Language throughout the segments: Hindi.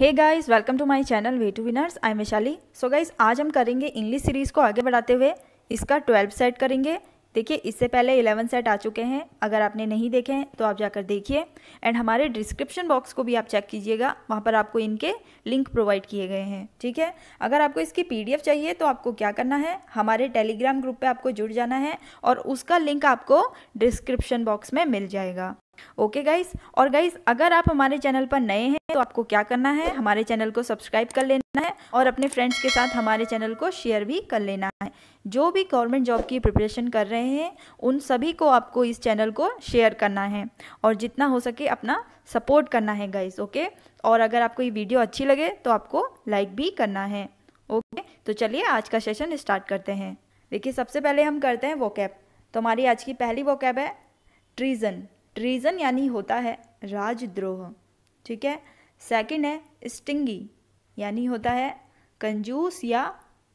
hey guys welcome to my channel way to winners I मिशाली सो गाइस आज हम करेंगे इंग्लिश सीरीज़ को आगे बढ़ाते हुए इसका ट्वेल्व सेट करेंगे देखिए इससे पहले इलेवन सेट आ चुके हैं अगर आपने नहीं देखे हैं तो आप जाकर देखिए एंड हमारे डिस्क्रिप्शन बॉक्स को भी आप चेक कीजिएगा वहाँ पर आपको इनके लिंक प्रोवाइड किए गए हैं ठीक है अगर आपको इसकी पी चाहिए तो आपको क्या करना है हमारे टेलीग्राम ग्रुप पर आपको जुड़ जाना है और उसका लिंक आपको डिस्क्रिप्शन बॉक्स में मिल जाएगा ओके गाइस और गाइस अगर आप हमारे चैनल पर नए हैं तो आपको क्या करना है हमारे चैनल को सब्सक्राइब कर लेना है और अपने फ्रेंड्स के साथ हमारे चैनल को शेयर भी कर लेना है जो भी गवर्नमेंट जॉब की प्रिपरेशन कर रहे हैं उन सभी को आपको इस चैनल को शेयर करना है और जितना हो सके अपना सपोर्ट करना है गाइस ओके और अगर आपको ये वीडियो अच्छी लगे तो आपको लाइक भी करना है ओके तो चलिए आज का सेशन स्टार्ट करते हैं देखिए सबसे पहले हम करते हैं वो तो हमारी आज की पहली वो है ट्रीज़न ट्रीज़न यानी होता है राजद्रोह ठीक है सेकंड है स्टिंगी यानी होता है कंजूस या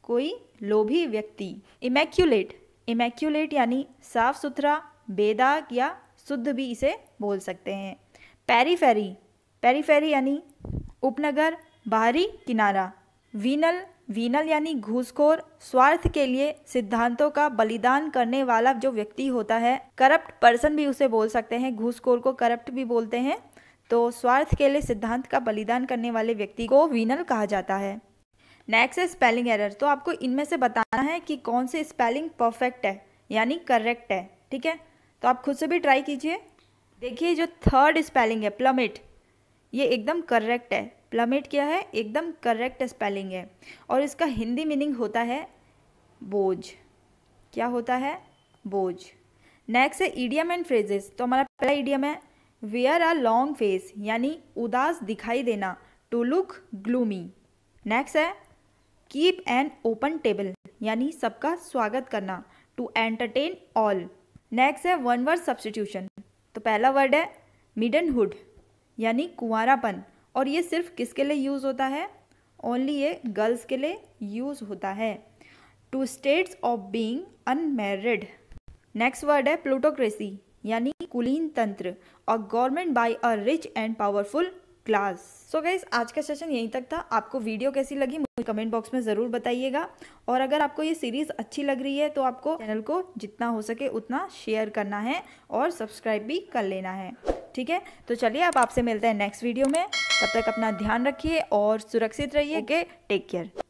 कोई लोभी व्यक्ति इमेक्यूलेट इमेक्यूलेट यानी साफ सुथरा बेदाग या शुद्ध भी इसे बोल सकते हैं पेरीफेरी पेरीफेरी यानी उपनगर बाहरी किनारा वीनल वीनल यानी घूसखोर स्वार्थ के लिए सिद्धांतों का बलिदान करने वाला जो व्यक्ति होता है करप्ट पर्सन भी उसे बोल सकते हैं घूसखोर को करप्ट भी बोलते हैं तो स्वार्थ के लिए सिद्धांत का बलिदान करने वाले व्यक्ति को वीनल कहा जाता है नेक्स्ट है स्पेलिंग एरर तो आपको इनमें से बताना है कि कौन सी स्पेलिंग परफेक्ट है यानी करेक्ट है ठीक है तो आप खुद से भी ट्राई कीजिए देखिए जो थर्ड स्पेलिंग है प्लमिट ये एकदम करेक्ट है प्लमेट क्या है एकदम करेक्ट स्पेलिंग है और इसका हिंदी मीनिंग होता है बोझ क्या होता है बोझ नेक्स्ट है ईडियम एंड फ्रेजेस तो हमारा पहला ईडियम है वेयर अ लॉन्ग फेस यानी उदास दिखाई देना टू लुक ग्लूमी नेक्स्ट है कीप एन ओपन टेबल यानी सबका स्वागत करना टू एंटरटेन ऑल नेक्स्ट है वन वर्ड सब्सटीट्यूशन तो पहला वर्ड है मिडन हुड यानी कुआरापन और ये सिर्फ किसके लिए यूज़ होता है ओनली ये गर्ल्स के लिए यूज़ होता है to states of being unmarried next word है प्लूटोक्रेसी यानी कुलीन तंत्र और government by a rich and powerful class so guys आज का सेशन यहीं तक था आपको वीडियो कैसी लगी मुझे कमेंट बॉक्स में ज़रूर बताइएगा और अगर आपको ये सीरीज़ अच्छी लग रही है तो आपको चैनल को जितना हो सके उतना शेयर करना है और सब्सक्राइब भी कर लेना है ठीक है तो चलिए अब आपसे मिलते हैं नेक्स्ट वीडियो में तब तक अपना ध्यान रखिए और सुरक्षित रहिए के टेक केयर